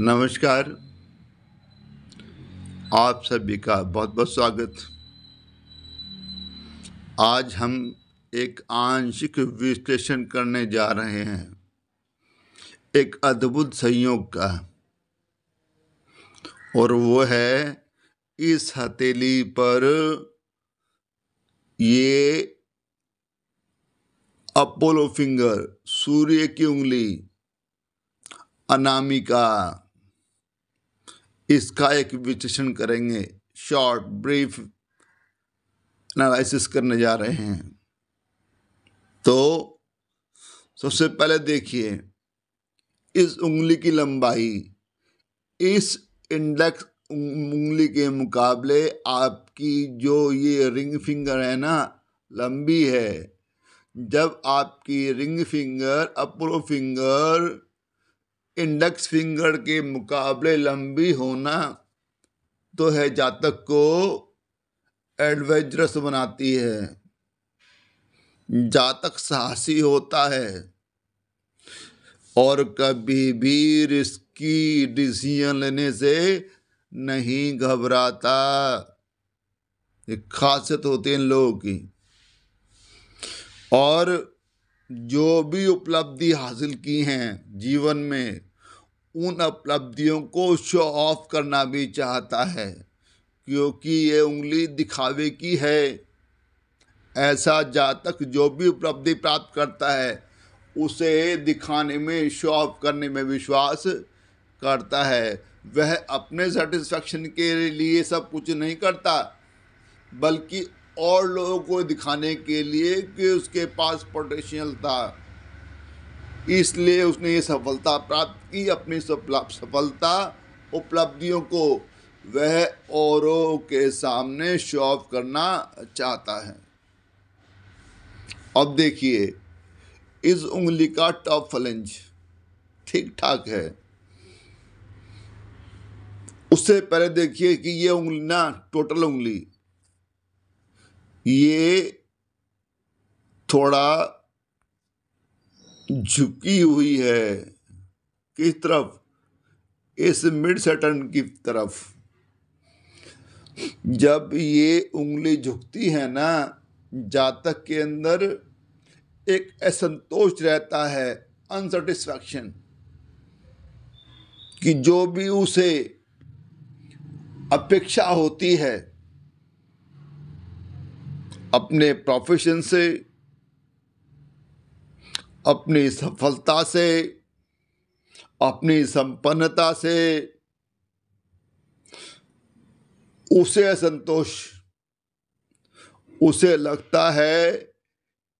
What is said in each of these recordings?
नमस्कार आप सभी का बहुत बहुत स्वागत आज हम एक आंशिक विश्लेषण करने जा रहे हैं एक अद्भुत संयोग का और वो है इस हथेली पर ये अपोलो फिंगर सूर्य की उंगली अनामिका इसका एक विश्लेषण करेंगे शॉर्ट ब्रीफ एनालिसिस करने जा रहे हैं तो सबसे पहले देखिए इस उंगली की लंबाई इस इंडेक्स उंगली के मुकाबले आपकी जो ये रिंग फिंगर है ना लंबी है जब आपकी रिंग फिंगर अप्रो फिंगर इंडेक्स फिंगर के मुकाबले लंबी होना तो है जातक को एडवेंचरस बनाती है जातक साहसी होता है और कभी भी रिस्की डिसीजन लेने से नहीं घबराता एक खासियत होती है इन लोगों की और जो भी उपलब्धि हासिल की हैं जीवन में उन उपलब्धियों को शो ऑफ करना भी चाहता है क्योंकि ये उंगली दिखावे की है ऐसा जातक जो भी उपलब्धि प्राप्त करता है उसे दिखाने में शो ऑफ करने में विश्वास करता है वह अपने सेटिस्फैक्शन के लिए सब कुछ नहीं करता बल्कि और लोगों को दिखाने के लिए कि उसके पास पोटेंशियल था इसलिए उसने ये सफलता प्राप्त की अपनी सफलता उपलब्धियों को वह औरों के सामने शो ऑफ करना चाहता है अब देखिए इस उंगली का टॉप फलेंज ठीक ठाक है उससे पहले देखिए कि ये उंगली ना टोटल उंगली ये थोड़ा झुकी हुई है किस तरफ इस मिड सेटन की तरफ जब ये उंगली झुकती है ना जातक के अंदर एक असंतोष रहता है अनसेटिस्फैक्शन कि जो भी उसे अपेक्षा होती है अपने प्रोफेशन से अपनी सफलता से अपनी संपन्नता से उसे असंतोष उसे लगता है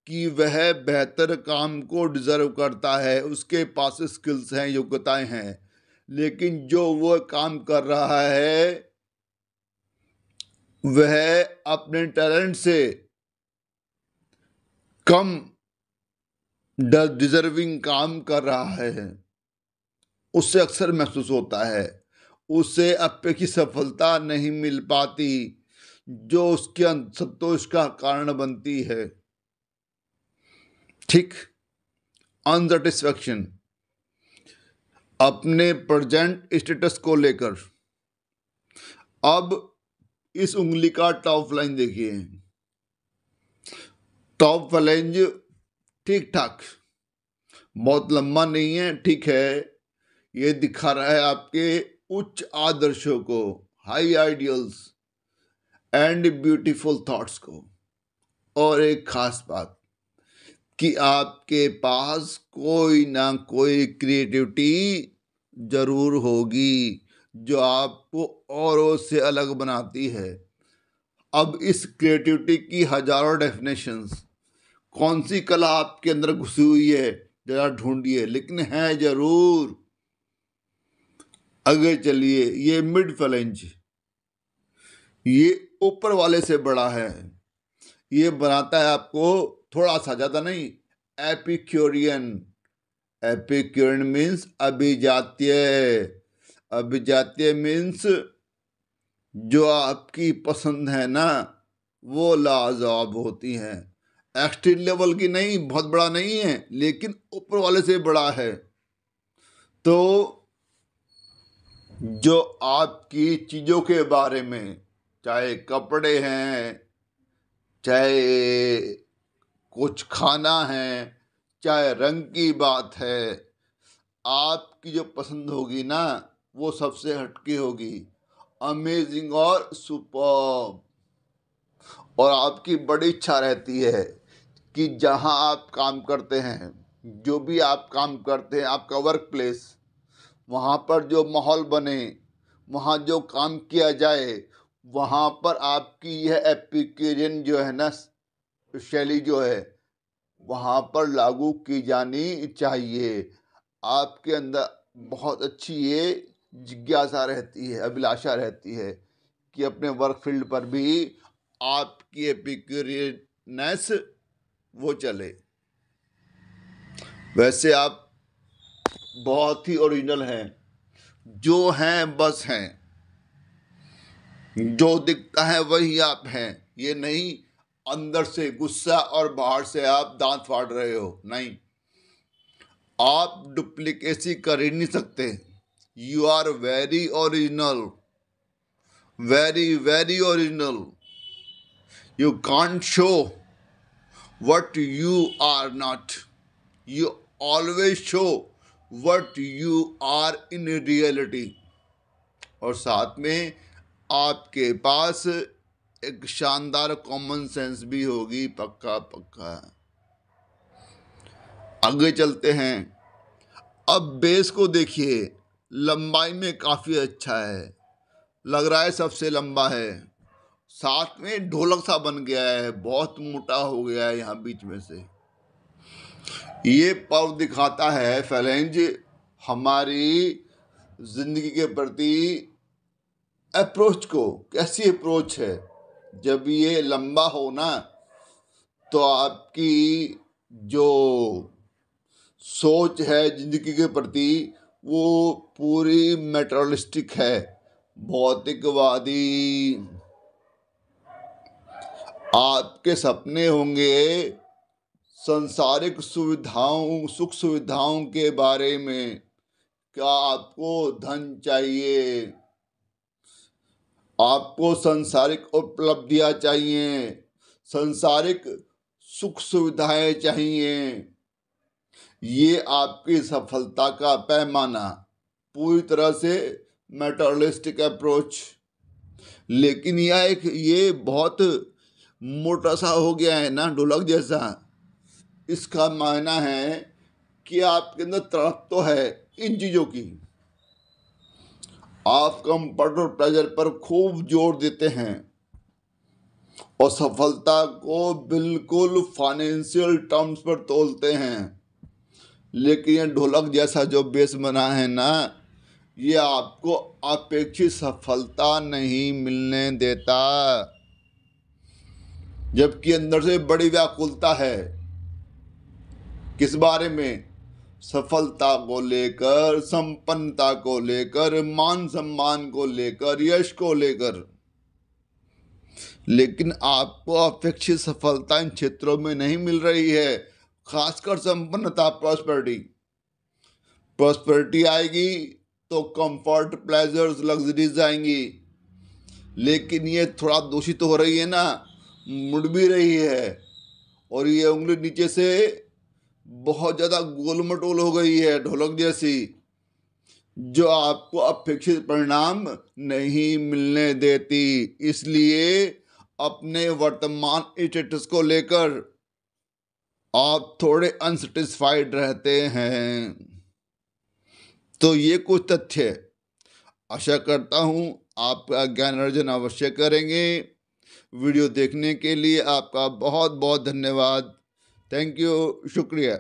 कि वह बेहतर काम को डिजर्व करता है उसके पास स्किल्स हैं योग्यताएं हैं लेकिन जो वह काम कर रहा है वह अपने टैलेंट से कम डिजर्विंग काम कर रहा है उससे अक्सर महसूस होता है उसे अपेक्षित सफलता नहीं मिल पाती जो उसके संतोष का कारण बनती है ठीक अनसेटिस्फेक्शन अपने प्रजेंट स्टेटस को लेकर अब इस उंगली का टॉप लाइन देखिए टॉप फलेंज ठीक ठाक बहुत लंबा नहीं है ठीक है ये दिखा रहा है आपके उच्च आदर्शों को high ideals and beautiful thoughts को और एक खास बात कि आपके पास कोई ना कोई क्रिएटिविटी जरूर होगी जो आपको औरों से अलग बनाती है अब इस क्रिएटिविटी की हजारों डेफिनेशंस कौन सी कला आपके अंदर घुसी हुई है जरा ढूंढिए लेकिन है जरूर आगे चलिए ये मिड फलेंज ये ऊपर वाले से बड़ा है ये बनाता है आपको थोड़ा सा ज़्यादा नहीं एपिक्योरियन एपिक्योरियन मीन्स अभिजातीय अभिजातीय मीन्स जो आपकी पसंद है ना वो लाजवाब होती हैं एक्सट्रीम लेवल की नहीं बहुत बड़ा नहीं है लेकिन ऊपर वाले से बड़ा है तो जो आपकी चीज़ों के बारे में चाहे कपड़े हैं चाहे कुछ खाना है चाहे रंग की बात है आपकी जो पसंद होगी ना वो सबसे हटके होगी अमेजिंग और सुपर और आपकी बड़ी इच्छा रहती है कि जहां आप काम करते हैं जो भी आप काम करते हैं आपका वर्क प्लेस वहाँ पर जो माहौल बने वहाँ जो काम किया जाए वहाँ पर आपकी यह एप्लीकेशन जो है ना शैली जो है वहाँ पर लागू की जानी चाहिए आपके अंदर बहुत अच्छी ये जिज्ञासा रहती है अभिलाषा रहती है कि अपने वर्क फील्ड पर भी आपकी एपिक्यूरियनेस वो चले वैसे आप बहुत ही ओरिजिनल हैं जो हैं बस हैं जो दिखता है वही आप हैं ये नहीं अंदर से गुस्सा और बाहर से आप दांत फाड़ रहे हो नहीं आप डुप्लीकेसी कर ही नहीं सकते you are very original very very original you can't show what you are not. You always show what you are in reality. और साथ में आपके पास एक शानदार कॉमन सेंस भी होगी पक्का पक्का आगे चलते हैं अब बेस को देखिए लंबाई में काफ़ी अच्छा है लग रहा है सबसे लंबा है साथ में ढोलक सा बन गया है बहुत मोटा हो गया है यहाँ बीच में से ये पर्व दिखाता है फैलेंज हमारी जिंदगी के प्रति अप्रोच को कैसी अप्रोच है जब ये लंबा हो ना तो आपकी जो सोच है जिंदगी के प्रति वो पूरी मेटरलिस्टिक है भौतिकवादी आपके सपने होंगे संसारिक सुविधाओं सुख सुविधाओं के बारे में क्या आपको धन चाहिए आपको संसारिक उपलब्धियां चाहिए संसारिक सुख सुविधाएं चाहिए ये आपकी सफलता का पैमाना पूरी तरह से मेटरलिस्टिक अप्रोच लेकिन यह एक ये बहुत मोटा सा हो गया है ना ढोलक जैसा इसका मायना है कि आपके अंदर तड़प तो है इन चीज़ों की आप कंफर्ट और प्लेजर पर खूब जोर देते हैं और सफलता को बिल्कुल फाइनेंशियल टर्म्स पर तोलते हैं लेकिन ये ढोलक जैसा जो बेस बना है ना ये आपको अपेक्षित सफलता नहीं मिलने देता जबकि अंदर से बड़ी व्याकुलता है किस बारे में सफलता को लेकर संपन्नता को लेकर मान सम्मान को लेकर यश को लेकर लेकिन आपको अपेक्षित सफलता इन क्षेत्रों में नहीं मिल रही है खासकर संपन्नता प्रॉस्पर्टी प्रॉस्पर्टी आएगी तो कंफर्ट प्लेजर्स लग्जरीज आएंगी लेकिन ये थोड़ा दूषित तो हो रही है ना मुड़ भी रही है और ये उंगली नीचे से बहुत ज़्यादा गोलमटोल हो गई है ढोलक जैसी जो आपको अपेक्षित परिणाम नहीं मिलने देती इसलिए अपने वर्तमान स्टेटस को लेकर आप थोड़े अनसेटिस्फाइड रहते हैं तो ये कुछ तथ्य आशा करता हूँ आपका ज्ञान अर्जन अवश्य करेंगे वीडियो देखने के लिए आपका बहुत बहुत धन्यवाद थैंक यू शुक्रिया